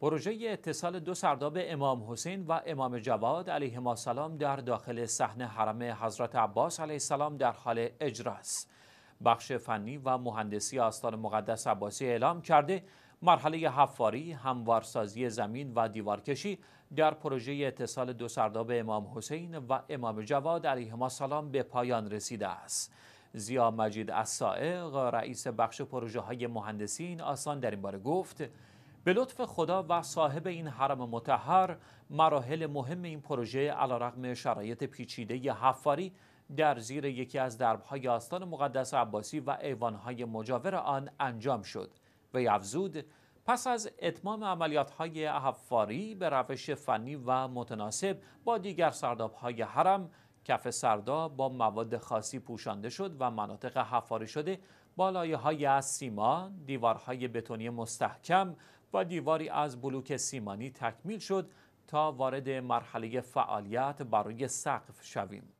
پروژه اتصال دو سرداب امام حسین و امام جواد علیهما سلام در داخل صحنه حرم حضرت عباس علیه السلام در حال اجراس بخش فنی و مهندسی آستان مقدس عباسی اعلام کرده مرحله حفاری، هموارسازی زمین و دیوارکشی در پروژه اتصال دو سرداب امام حسین و امام جواد علیهما سلام به پایان رسیده است. زیا مجید السائق رئیس بخش پروژه های مهندسی این آستان در این باره گفت به لطف خدا و صاحب این حرم متحر مراحل مهم این پروژه رقم شرایط پیچیده ی حفاری در زیر یکی از دربهای آستان مقدس عباسی و ایوانهای مجاور آن انجام شد و یفزود، پس از اتمام عملیاتهای حفاری به روش فنی و متناسب با دیگر سردابهای حرم کف سرداب با مواد خاصی پوشانده شد و مناطق حفاری شده با های از سیمان، دیوارهای بتونی مستحکم و دیواری از بلوک سیمانی تکمیل شد تا وارد مرحله فعالیت برای سقف شویم